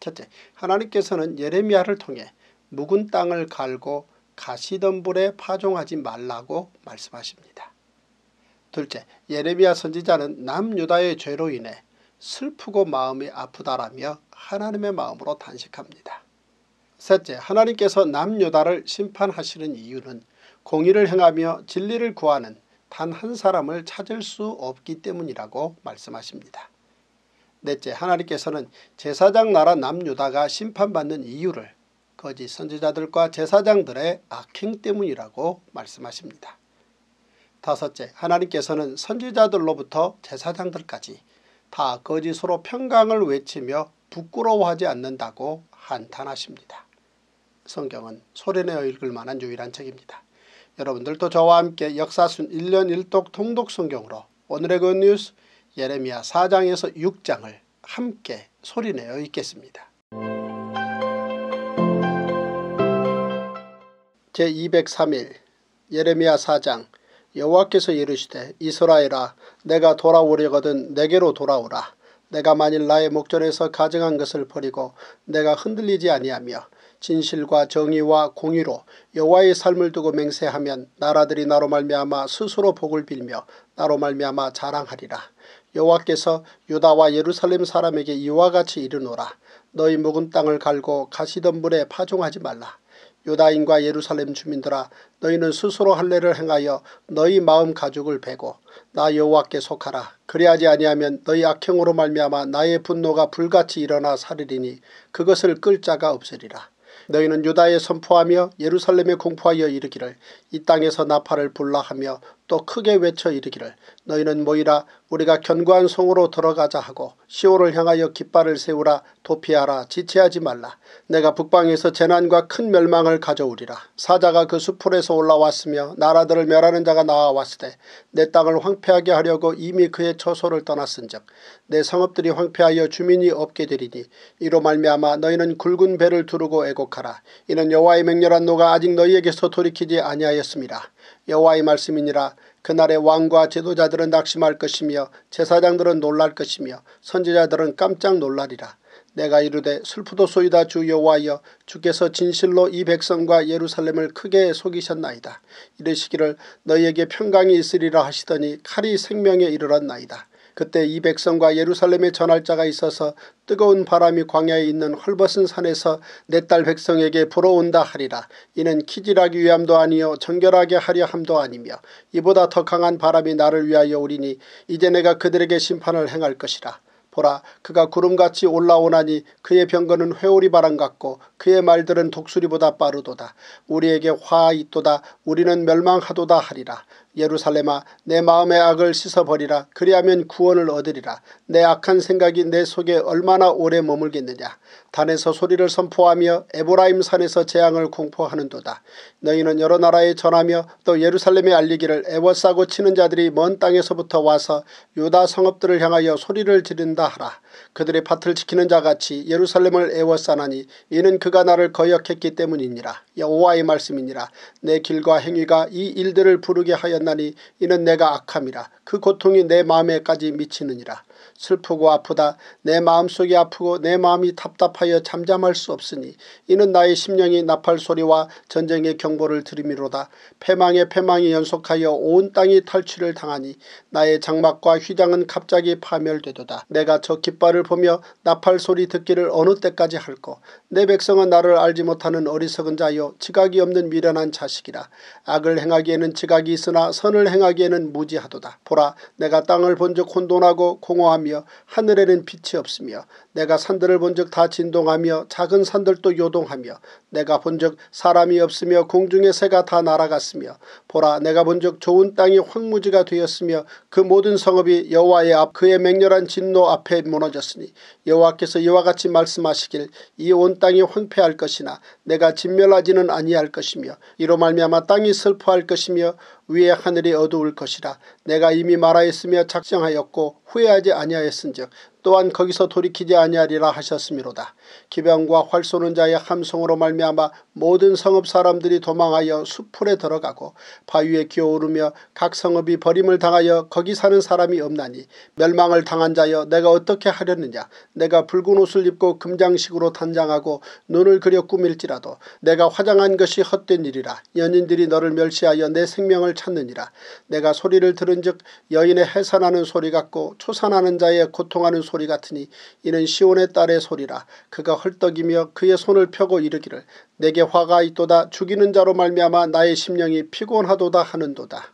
첫째, 하나님께서는 예레미야를 통해 묵은 땅을 갈고 가시덤 불에 파종하지 말라고 말씀하십니다. 둘째, 예레미야 선지자는 남유다의 죄로 인해 슬프고 마음이 아프다라며 하나님의 마음으로 단식합니다. 셋째, 하나님께서 남유다를 심판하시는 이유는 공의를 행하며 진리를 구하는 단 한 사람을 찾을 수 없기 때문이라고 말씀하십니다. 넷째 하나님께서는 제사장 나라 남유다가 심판받는 이유를 거짓 선지자들과 제사장들의 악행 때문이라고 말씀하십니다. 다섯째 하나님께서는 선지자들로부터 제사장들까지 다 거짓으로 평강을 외치며 부끄러워하지 않는다고 한탄하십니다. 성경은 소리내어 읽을 만한 유일한 책입니다. 여러분들도 저와 함께 역사순 1년 1독 통독 성경으로 오늘의 굿뉴스 그 예레미야 4장에서 6장을 함께 소리내어 읽겠습니다. 제203일 예레미야 4장 여호와께서 이르시되 이스라엘아 내가 돌아오려거든 내게로 돌아오라. 내가 만일 나의 목전에서 가증한 것을 버리고 내가 흔들리지 아니하며 진실과 정의와 공의로 여호와의 삶을 두고 맹세하면 나라들이 나로 말미암아 스스로 복을 빌며 나로 말미암아 자랑하리라. 여호와께서 유다와 예루살렘 사람에게 이와 같이 이르노라. 너희 묵은 땅을 갈고 가시던 물에 파종하지 말라. 유다인과 예루살렘 주민들아 너희는 스스로 할례를 행하여 너희 마음 가죽을 베고 나 여호와께 속하라. 그리하지 아니하면 너희 악행으로 말미암아 나의 분노가 불같이 일어나 살리리니 그것을 끌 자가 없으리라. 너희는 유다에 선포하며 예루살렘에 공포하여 이르기를 이 땅에서 나팔을 불라 하며 또 크게 외쳐 이르기를 너희는 모이라 우리가 견고한 성으로 들어가자 하고 시오를 향하여 깃발을 세우라 도피하라 지체하지 말라 내가 북방에서 재난과 큰 멸망을 가져오리라 사자가 그 수풀에서 올라왔으며 나라들을 멸하는 자가 나와왔으되 내 땅을 황폐하게 하려고 이미 그의 처소를 떠났은즉 내 성읍들이 황폐하여 주민이 없게 되리니 이로 말미암아 너희는 굵은 배를 두르고 애곡하라 이는 여호와의 맹렬한 노가 아직 너희에게서 돌이키지 아니하여 말하였습니다. 여호와의 말씀이니라 그날의 왕과 제도자들은 낙심할 것이며 제사장들은 놀랄 것이며 선지자들은 깜짝 놀라리라. 내가 이르되 슬프도소이다 주 여호와여 주께서 진실로 이 백성과 예루살렘을 크게 속이셨나이다. 이르시기를 너희에게 평강이 있으리라 하시더니 칼이 생명에 이르렀나이다. 그때 이 백성과 예루살렘에 전할 자가 있어서 뜨거운 바람이 광야에 있는 헐벗은 산에서 내 딸 백성에게 불어온다 하리라. 이는 키질하기 위함도 아니요 정결하게 하려 함도 아니며 이보다 더 강한 바람이 나를 위하여 오리니 이제 내가 그들에게 심판을 행할 것이라. 보라 그가 구름같이 올라오나니 그의 병거는 회오리 바람 같고 그의 말들은 독수리보다 빠르도다. 우리에게 화 있도다. 우리는 멸망하도다 하리라. 예루살렘아 내 마음의 악을 씻어버리라. 그리하면 구원을 얻으리라. 내 악한 생각이 내 속에 얼마나 오래 머물겠느냐. 단에서 소리를 선포하며 에브라임 산에서 재앙을 공포하는도다. 너희는 여러 나라에 전하며 또 예루살렘에 알리기를 애워싸고 치는 자들이 먼 땅에서부터 와서 유다 성읍들을 향하여 소리를 지른다 하라. 그들의 밭을 지키는 자같이 예루살렘을 애워싸나니 이는 그가 나를 거역했기 때문이니라. 여호와의 말씀이니라. 내 길과 행위가 이 일들을 부르게 하였나니 이는 내가 악함이라. 그 고통이 내 마음에까지 미치느니라. 슬프고 아프다. 내 마음속이 아프고 내 마음이 답답하여 잠잠할 수 없으니 이는 나의 심령이 나팔 소리와 전쟁의 경보를 들이이로다패망의 패망이 연속하여 온 땅이 탈취를 당하니 나의 장막과 휘장은 갑자기 파멸되도다. 내가 저 깃발을 보며 나팔 소리 듣기를 어느 때까지 할꼬. 내 백성은 나를 알지 못하는 어리석은 자여 지각이 없는 미련한 자식이라. 악을 행하기에는 지각이 있으나 선을 행하기에는 무지하도다. 보라 내가 땅을 본즉 혼돈하고 공허함 요동하며 하늘에는 빛이 없으며 내가 산들을 본 적 다 진동하며 작은 산들도 요동하며 내가 본 적 사람이 없으며 공중의 새가 다 날아갔으며 보라 내가 본 적 좋은 땅이 황무지가 되었으며 그 모든 성읍이 여호와의 앞 그의 맹렬한 진노 앞에 무너졌으니 여호와께서 이와 같이 말씀하시길 이 온 땅이 황폐할 것이나 내가 진멸하지는 아니할 것이며 이로 말미암아 땅이 슬퍼할 것이며 위에 하늘이 어두울 것이라 내가 이미 말하였으며 작정하였고 후회하지 아니하였은즉 또한 거기서 돌이키지 아니하리라 하셨으미로다. 기병과 활쏘는 자의 함성으로 말미암아 모든 성읍 사람들이 도망하여 수풀에 들어가고 바위에 기어오르며 각 성읍이 버림을 당하여 거기 사는 사람이 없나니 멸망을 당한 자여 내가 어떻게 하려느냐 내가 붉은 옷을 입고 금장식으로 단장하고 눈을 그려 꾸밀지라도 내가 화장한 것이 헛된 일이라 연인들이 너를 멸시하여 내 생명을 찾느니라 내가 소리를 들은즉 여인의 해산하는 소리 같고 초산하는 자의 고통하는 소리 소리 같으니 이는 시온의 딸의 소리라 그가 헐떡이며 그의 손을 펴고 이르기를 내게 화가 있도다 죽이는 자로 말미암아 나의 심령이 피곤하도다 하는도다.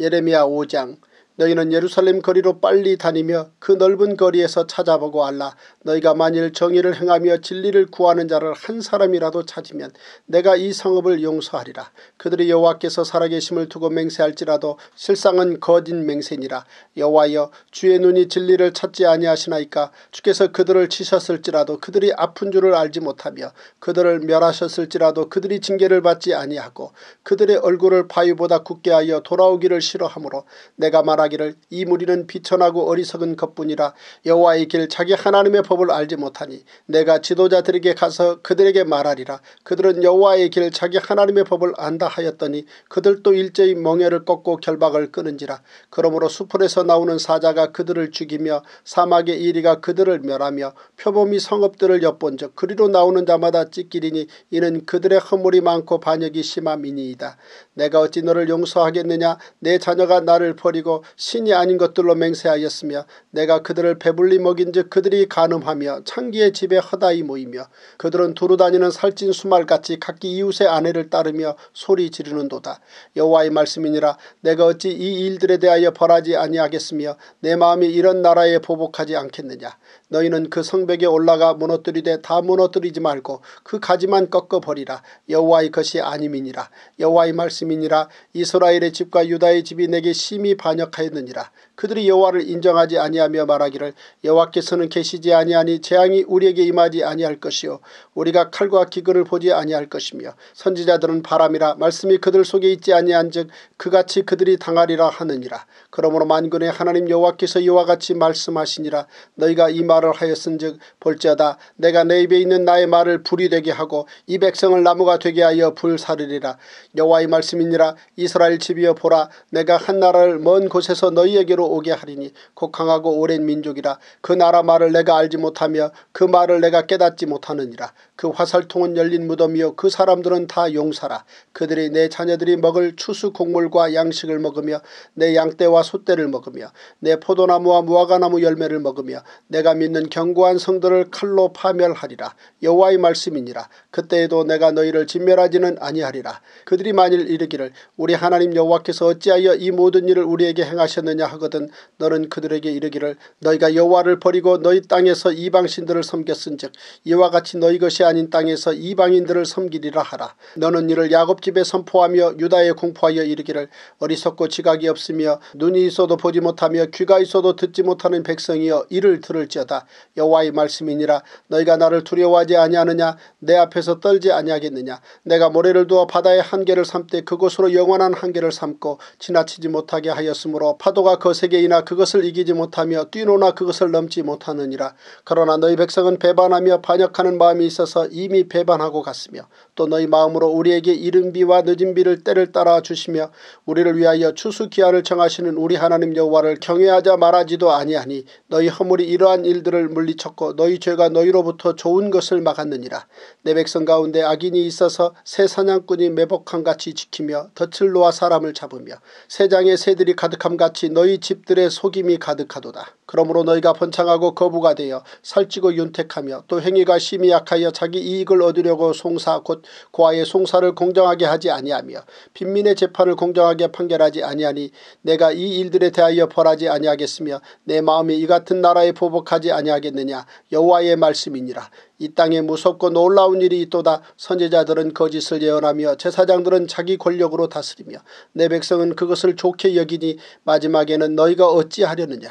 예레미야 5장 너희는 예루살렘 거리로 빨리 다니며 그 넓은 거리에서 찾아보고 알라. 너희가 만일 정의를 행하며 진리를 구하는 자를 한 사람이라도 찾으면 내가 이 성읍을 용서하리라. 그들이 여호와께서 살아계심을 두고 맹세할지라도 실상은 거짓 맹세니라. 여호와여 주의 눈이 진리를 찾지 아니하시나이까 주께서 그들을 치셨을지라도 그들이 아픈 줄을 알지 못하며 그들을 멸하셨을지라도 그들이 징계를 받지 아니하고 그들의 얼굴을 바위보다 굳게 하여 돌아오기를 싫어하므로 내가 말하 말하기를 이 무리는 비천하고 어리석은 것뿐이라 여호와의 길 자기 하나님의 법을 알지 못하니 내가 지도자들에게 가서 그들에게 말하리라 그들은 여호와의 길 자기 하나님의 법을 안다 하였더니 그들도 일제히 멍해를 꺾고 결박을 끊은지라 그러므로 수풀에서 나오는 사자가 그들을 죽이며 사막의 이리가 그들을 멸하며 표범이 성읍들을 엿본즉 그리로 나오는 자마다 찢기리니 이는 그들의 허물이 많고 반역이 심함이니이다. 내가 어찌 너를 용서하겠느냐 내 자녀가 나를 버리고 신이 아닌 것들로 맹세하였으며 내가 그들을 배불리 먹인즉 그들이 간음하며 창기의 집에 허다히 모이며 그들은 두루 다니는 살찐 수말같이 각기 이웃의 아내를 따르며 소리 지르는도다. 여호와의 말씀이니라 내가 어찌 이 일들에 대하여 벌하지 아니하겠으며 내 마음이 이런 나라에 보복하지 않겠느냐. 너희는 그 성벽에 올라가 무너뜨리되 다 무너뜨리지 말고 그 가지만 꺾어버리라. 여호와의 것이 아님이니라. 여호와의 말씀이니라 이스라엘의 집과 유다의 집이 내게 심히 반역하여 하느니라 그들이 여호와를 인정하지 아니하며 말하기를 여호와께서는 계시지 아니하니 재앙이 우리에게 임하지 아니할 것이요 우리가 칼과 기근을 보지 아니할 것이며 선지자들은 바람이라 말씀이 그들 속에 있지 아니한즉 그같이 그들이 당하리라 하느니라. 그러므로 만군의 하나님 여호와께서 이와 같이 말씀하시니라 너희가 이 말을 하였은즉 볼지어다 내가 내 입에 있는 나의 말을 불이 되게 하고 이 백성을 나무가 되게 하여 불사르리라 여호와의 말씀이니라 이스라엘 집이여 보라 내가 한 나라를 먼 곳에서 너희에게로 오게 하리니 곡 강하고 오랜 민족이라 그 나라 말을 내가 알지 못하며 그 말을 내가 깨닫지 못하느니라 그 화살통은 열린 무덤이요 그 사람들은 다 용사라 그들이 내 자녀들이 먹을 추수 곡물과 양식을 먹으며 내 양떼와 소떼를 먹으며 내 포도나무와 무화과나무 열매를 먹으며 내가 믿는 견고한 성들을 칼로 파멸하리라 여호와의 말씀이니라 그때에도 내가 너희를 진멸하지는 아니하리라 그들이 만일 이르기를 우리 하나님 여호와께서 어찌하여 이 모든 일을 우리에게 행하셨느냐 하거든 너는 그들에게 이르기를 너희가 여호와를 버리고 너희 땅에서 이방신들을 섬겼은즉 이와 같이 너희 것이 아닌 땅에서 이방인들을 섬기리라 하라. 너는 이를 야곱집에 선포하며 유다에 공포하여 이르기를 어리석고 지각이 없으며 눈이 있어도 보지 못하며 귀가 있어도 듣지 못하는 백성이여 이를 들을지어다. 여호와의 말씀이니라 너희가 나를 두려워하지 아니하느냐 내 앞에서 떨지 아니하겠느냐 내가 모래를 두어 바다의 한계를 삼되 그곳으로 영원한 한계를 삼고 지나치지 못하게 하였으므로 파도가 거세게이나 그 그것을 이기지 못하며 뛰노나 그것을 넘지 못하느니라. 그러나 너희 백성은 배반하며 반역하는 마음이 있어서 앞에서 이미 배반하고 갔으며 또 너희 마음으로 우리에게 이른비와 늦은비를 때를 따라 주시며 우리를 위하여 추수기한을 정하시는 우리 하나님 여호와를 경외하자 말하지도 아니하니 너희 허물이 이러한 일들을 물리쳤고 너희 죄가 너희로부터 좋은 것을 막았느니라. 내 백성 가운데 악인이 있어서 새 사냥꾼이 매복함같이 지키며 덫을 놓아 사람을 잡으며 새장의 새들이 가득함같이 너희 집들의 속임이 가득하도다. 그러므로 너희가 번창하고 거부가 되어 살찌고 윤택하며 또 행위가 심히 약하여 자기 자기 이익을 얻으려고 송사 곧 고아의 송사를 공정하게 하지 아니하며 빈민의 재판을 공정하게 판결하지 아니하니 내가 이 일들에 대하여 벌하지 아니하겠으며 내 마음이 이 같은 나라에 보복하지 아니하겠느냐 여호와의 말씀이니라 이 땅에 무섭고 놀라운 일이 있도다 선제자들은 거짓을 예언하며 제사장들은 자기 권력으로 다스리며 내 백성은 그것을 좋게 여기니 마지막에는 너희가 어찌하려느냐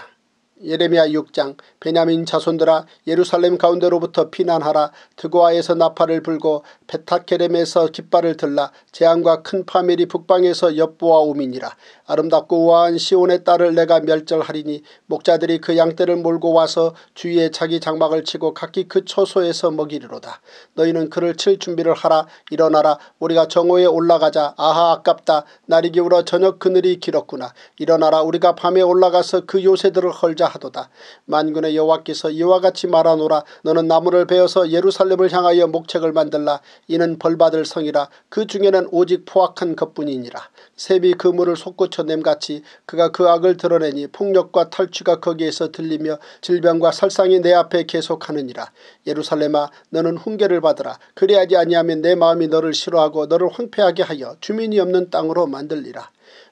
예레미야 6장 베냐민 자손들아 예루살렘 가운데로부터 피난하라 드고아에서 나팔을 불고 베타케렘에서 깃발을 들라 재앙과 큰 파멸이 북방에서 엿보아 오민이라 아름답고 우아한 시온의 딸을 내가 멸절하리니 목자들이 그 양떼를 몰고 와서 주위에 자기 장막을 치고 각기 그 초소에서 먹이리로다 너희는 그를 칠 준비를 하라 일어나라 우리가 정오에 올라가자 아하 아깝다 날이 기울어 저녁 그늘이 길었구나 일어나라 우리가 밤에 올라가서 그 요새들을 헐자 하도다. 만군의 여호와께서 이와 같이 말하노라 너는 나무를 베어서 예루살렘을 향하여 목책을 만들라 이는 벌받을 성이라 그 중에는 오직 포악한 것뿐이니라. 셈이 그 물을 솟구쳐 냄같이 그가 그 악을 드러내니 폭력과 탈취가 거기에서 들리며 질병과 살상이 내 앞에 계속하느니라. 예루살렘아 너는 훈계를 받으라 그리하지 아니하면 내 마음이 너를 싫어하고 너를 황폐하게 하여 주민이 없는 땅으로 만들리라.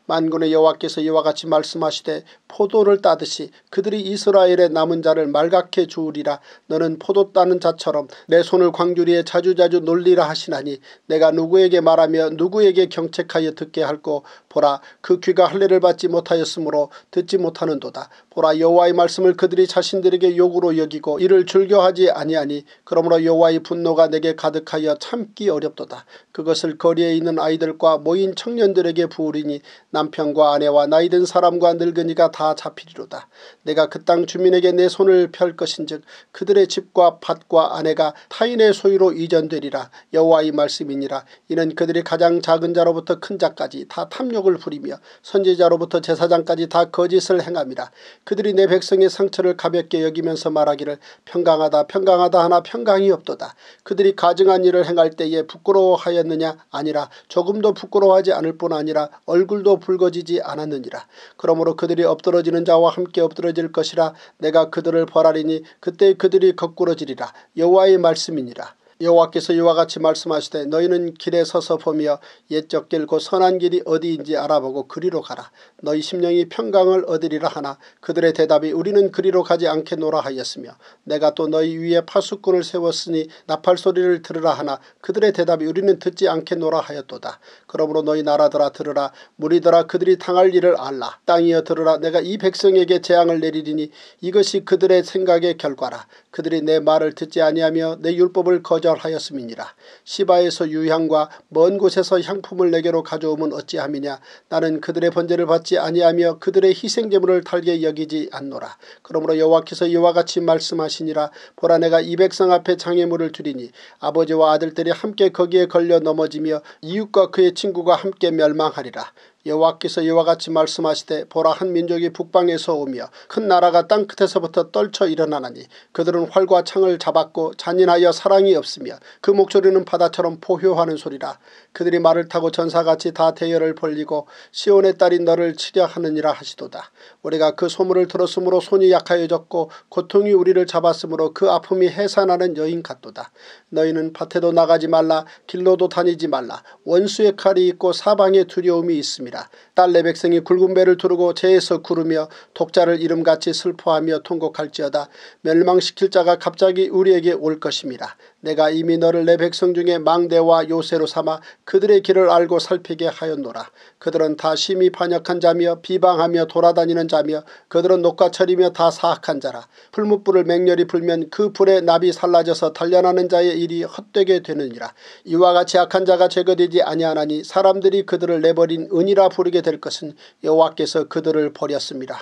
만군의 여호와께서 이와 같이 말씀하시되 포도를 따듯이 그들이 이스라엘의 남은 자를 말갛게 주우리라 너는 포도 따는 자처럼 내 손을 광주리에 자주자주 놀리라 하시나니 내가 누구에게 말하며 누구에게 경책하여 듣게 할꼬 보라 그 귀가 할례를 받지 못하였으므로 듣지 못하는도다 보라 여호와의 말씀을 그들이 자신들에게 욕으로 여기고 이를 즐겨하지 아니하니 그러므로 여호와의 분노가 내게 가득하여 참기 어렵도다 그것을 거리에 있는 아이들과 모인 청년들에게 부으리니 남편과 아내와 나이든 사람과 늙은이가 다 잡히리로다. 내가 그 땅 주민에게 내 손을 펼 것인즉 그들의 집과 밭과 아내가 타인의 소유로 이전되리라. 여호와의 말씀이니라. 이는 그들이 가장 작은 자로부터 큰 자까지 다 탐욕을 부리며 선지자로부터 제사장까지 다 거짓을 행함이라. 그들이 내 백성의 상처를 가볍게 여기면서 말하기를 평강하다 평강하다 하나 평강이 없도다. 그들이 가증한 일을 행할 때에 부끄러워하였느냐 아니라 조금도 부끄러워하지 않을 뿐 아니라 얼굴도 붉어지지 않았느니라. 그러므로 그들이 엎드러지는 자와 함께 엎드러질 것이라 내가 그들을 벌하리니 그때 그들이 거꾸러지리라 여호와의 말씀이니라. 여호와께서 이와 같이 말씀하시되 너희는 길에 서서 보며 옛적 길고 선한 길이 어디인지 알아보고 그리로 가라. 너희 심령이 평강을 얻으리라 하나 그들의 대답이 우리는 그리로 가지 않겠노라 하였으며 내가 또 너희 위에 파수꾼을 세웠으니 나팔 소리를 들으라 하나 그들의 대답이 우리는 듣지 않겠노라 하였도다. 그러므로 너희 나라들아 들으라 무리들아 그들이 당할 일을 알라 땅이여 들으라 내가 이 백성에게 재앙을 내리리니 이것이 그들의 생각의 결과라 그들이 내 말을 듣지 아니하며 내 율법을 거절하였음이니라. 시바에서 유향과 먼 곳에서 향품을 내게로 가져오면 어찌함이냐. 나는 그들의 번제를 받지 아니하며 그들의 희생제물을 달게 여기지 않노라. 그러므로 여호와께서 이와 같이 말씀하시니라. 보라 내가 이 백성 앞에 장애물을 드리니 아버지와 아들들이 함께 거기에 걸려 넘어지며 이웃과 그의 친구가 함께 멸망하리라. 여호와께서 이와 같이 말씀하시되 보라 한 민족이 북방에서 오며 큰 나라가 땅끝에서부터 떨쳐 일어나나니 그들은 활과 창을 잡았고 잔인하여 사랑이 없으며 그 목소리는 바다처럼 포효하는 소리라 그들이 말을 타고 전사같이 다 대열을 벌리고 시온의 딸이 너를 치려 하느니라 하시도다 우리가 그 소문을 들었으므로 손이 약하여졌고 고통이 우리를 잡았으므로 그 아픔이 해산하는 여인 같도다 너희는 밭에도 나가지 말라 길로도 다니지 말라 원수의 칼이 있고 사방에 두려움이 있습니다 하니라. 딸내 백성이 굵은 배를 두르고 재에서 구르며 독자를 이름같이 슬퍼하며 통곡할지어다. 멸망시킬 자가 갑자기 우리에게 올 것입니다. 내가 이미 너를 내 백성 중에 망대와 요새로 삼아 그들의 길을 알고 살피게 하였노라. 그들은 다 심히 반역한 자며 비방하며 돌아다니는 자며 그들은 녹과철이며 다 사악한 자라. 풀무불을 맹렬히 불면 그 불에 납이 살라져서 단련하는 자의 일이 헛되게 되느니라. 이와 같이 악한 자가 제거되지 아니하나니 사람들이 그들을 내버린 은이라 부르게 될 것은 여호와께서 그들을 버렸습니다.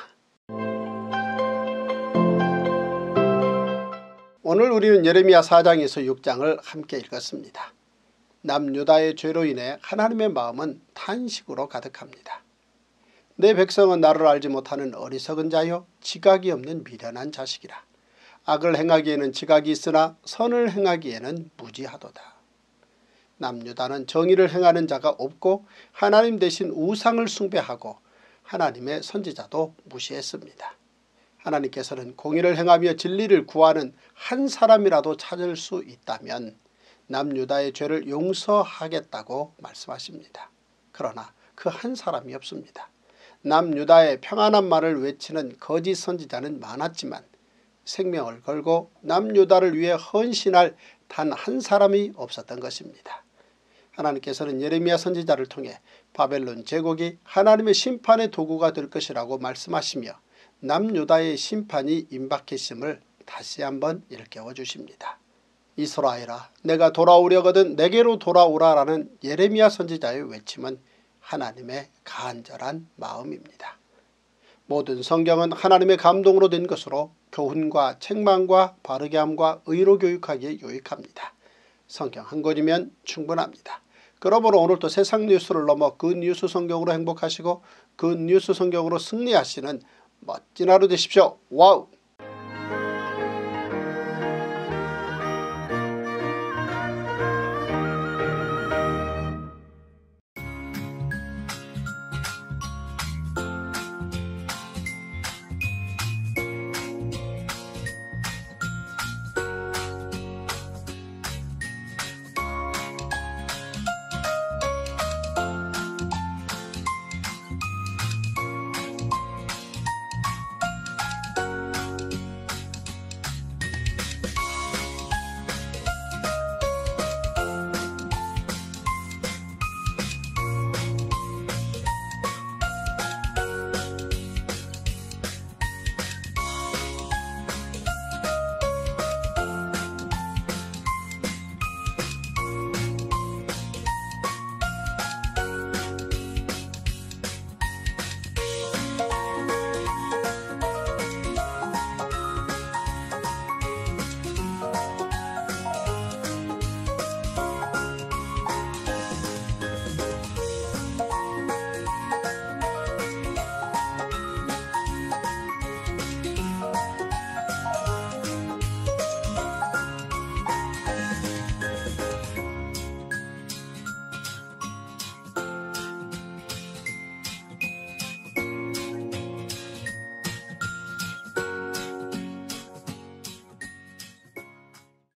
오늘 우리는 예레미야 4장에서 6장을 함께 읽었습니다. 남유다의 죄로 인해 하나님의 마음은 탄식으로 가득합니다. 내 백성은 나를 알지 못하는 어리석은 자요 지각이 없는 미련한 자식이라. 악을 행하기에는 지각이 있으나 선을 행하기에는 무지하도다. 남유다는 정의를 행하는 자가 없고 하나님 대신 우상을 숭배하고 하나님의 선지자도 무시했습니다. 하나님께서는 공의를 행하며 진리를 구하는 한 사람이라도 찾을 수 있다면 남유다의 죄를 용서하겠다고 말씀하십니다. 그러나 그 한 사람이 없습니다. 남유다의 평안한 말을 외치는 거짓 선지자는 많았지만 생명을 걸고 남유다를 위해 헌신할 단 한 사람이 없었던 것입니다. 하나님께서는 예레미야 선지자를 통해 바벨론 제국이 하나님의 심판의 도구가 될 것이라고 말씀하시며 남유다의 심판이 임박했음을 다시 한번 일깨워 주십니다. 이스라엘아 내가 돌아오려거든 내게로 돌아오라라는 예레미야 선지자의 외침은 하나님의 간절한 마음입니다. 모든 성경은 하나님의 감동으로 된 것으로 교훈과 책망과 바르게함과 의로 교육하기에 유익합니다. 성경 한 권이면 충분합니다. 그러므로 오늘도 세상 뉴스를 넘어 그 뉴스 성경으로 행복하시고 그 뉴스 성경으로 승리하시는 멋진 하루 되십시오. 와우!